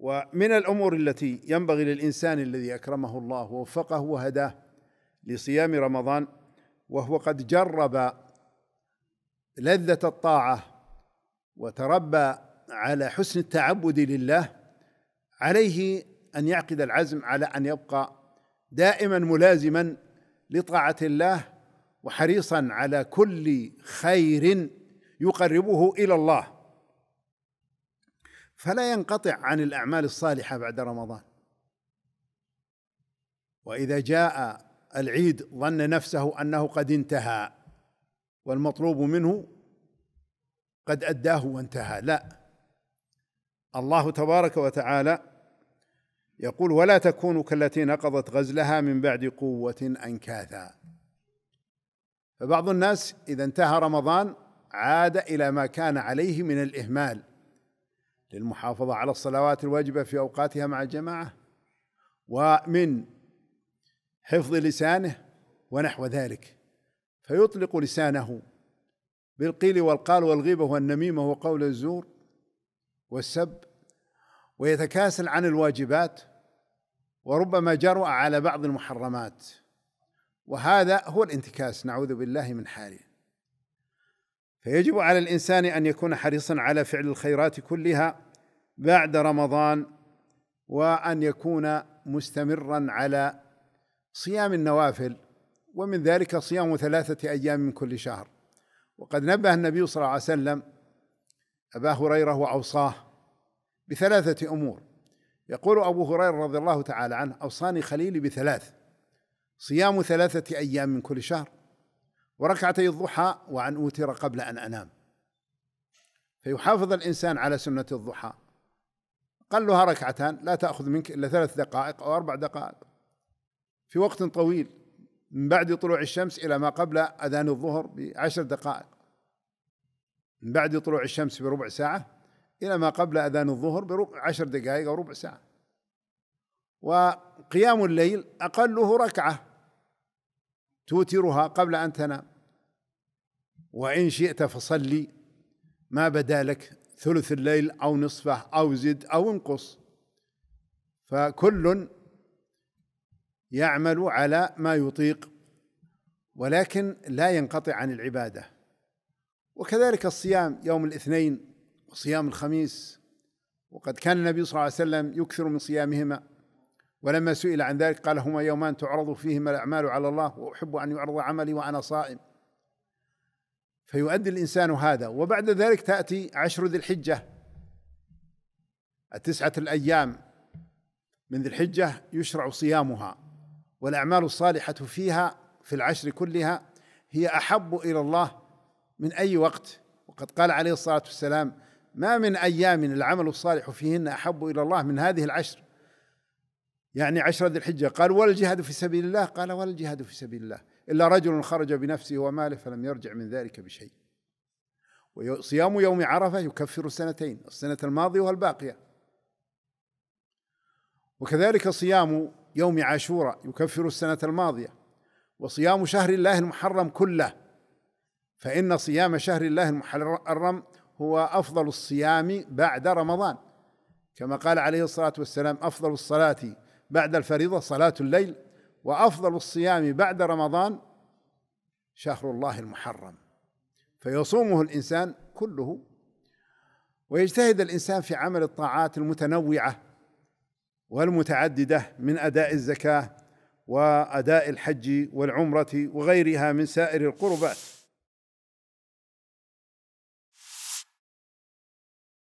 ومن الامور التي ينبغي للانسان الذي اكرمه الله ووفقه وهداه لصيام رمضان وهو قد جرب لذه الطاعه وتربى على حسن التعبد لله عليه ان يعقد العزم على ان يبقى دائما ملازما لطاعه الله وحريصا على كل خير يقربه الى الله فلا ينقطع عن الأعمال الصالحة بعد رمضان وإذا جاء العيد ظن نفسه أنه قد انتهى والمطلوب منه قد أداه وانتهى لا الله تبارك وتعالى يقول ولا تكونوا كالتي نقضت غزلها من بعد قوة أنكاثا فبعض الناس إذا انتهى رمضان عاد إلى ما كان عليه من الإهمال للمحافظة على الصلوات الواجبة في أوقاتها مع الجماعة ومن حفظ لسانه ونحو ذلك فيطلق لسانه بالقيل والقال والغيبة والنميمة وقول الزور والسب ويتكاسل عن الواجبات وربما جرأ على بعض المحرمات وهذا هو الانتكاس نعوذ بالله من حاله فيجب على الانسان ان يكون حريصا على فعل الخيرات كلها بعد رمضان وان يكون مستمرا على صيام النوافل ومن ذلك صيام ثلاثه ايام من كل شهر وقد نبه النبي صلى الله عليه وسلم ابا هريره واوصاه بثلاثه امور يقول ابو هريره رضي الله تعالى عنه اوصاني خليلي بثلاث صيام ثلاثه ايام من كل شهر وركعتي الضحى وأن أوتر قبل أن أنام فيحافظ الإنسان على سنة الضحى قلها ركعتان لا تأخذ منك إلا ثلاث دقائق أو أربع دقائق في وقت طويل من بعد طلوع الشمس إلى ما قبل أذان الظهر بعشر دقائق من بعد طلوع الشمس بربع ساعة إلى ما قبل أذان الظهر بربع عشر دقائق أو ربع ساعة وقيام الليل أقله ركعة توترها قبل أن تنام وإن شئت فصلي ما بدا لك ثلث الليل أو نصفه أو زد أو انقص فكل يعمل على ما يطيق ولكن لا ينقطع عن العبادة وكذلك الصيام يوم الاثنين وصيام الخميس وقد كان النبي صلى الله عليه وسلم يكثر من صيامهما ولما سئل عن ذلك قال هما يومان تعرض فيهما الأعمال على الله وأحب أن يعرض عملي وأنا صائم فيؤدي الإنسان هذا وبعد ذلك تأتي عشر ذي الحجة التسعة الأيام من ذي الحجة يشرع صيامها والأعمال الصالحة فيها في العشر كلها هي أحب إلى الله من أي وقت وقد قال عليه الصلاة والسلام ما من أيام العمل الصالح فيهن أحب إلى الله من هذه العشر يعني عشر ذي الحجة قال ولا الجهاد في سبيل الله قال ولا الجهاد في سبيل الله إلا رجل خرج بنفسه وماله فلم يرجع من ذلك بشيء وصيام يوم عرفة يكفر السنتين السنة الماضية والباقية وكذلك صيام يوم عاشوراء يكفر السنة الماضية وصيام شهر الله المحرم كله فإن صيام شهر الله المحرم هو أفضل الصيام بعد رمضان كما قال عليه الصلاة والسلام أفضل الصلاة بعد الفريضة صلاة الليل وافضل الصيام بعد رمضان شهر الله المحرم فيصومه الانسان كله ويجتهد الانسان في عمل الطاعات المتنوعه والمتعدده من اداء الزكاه واداء الحج والعمره وغيرها من سائر القربات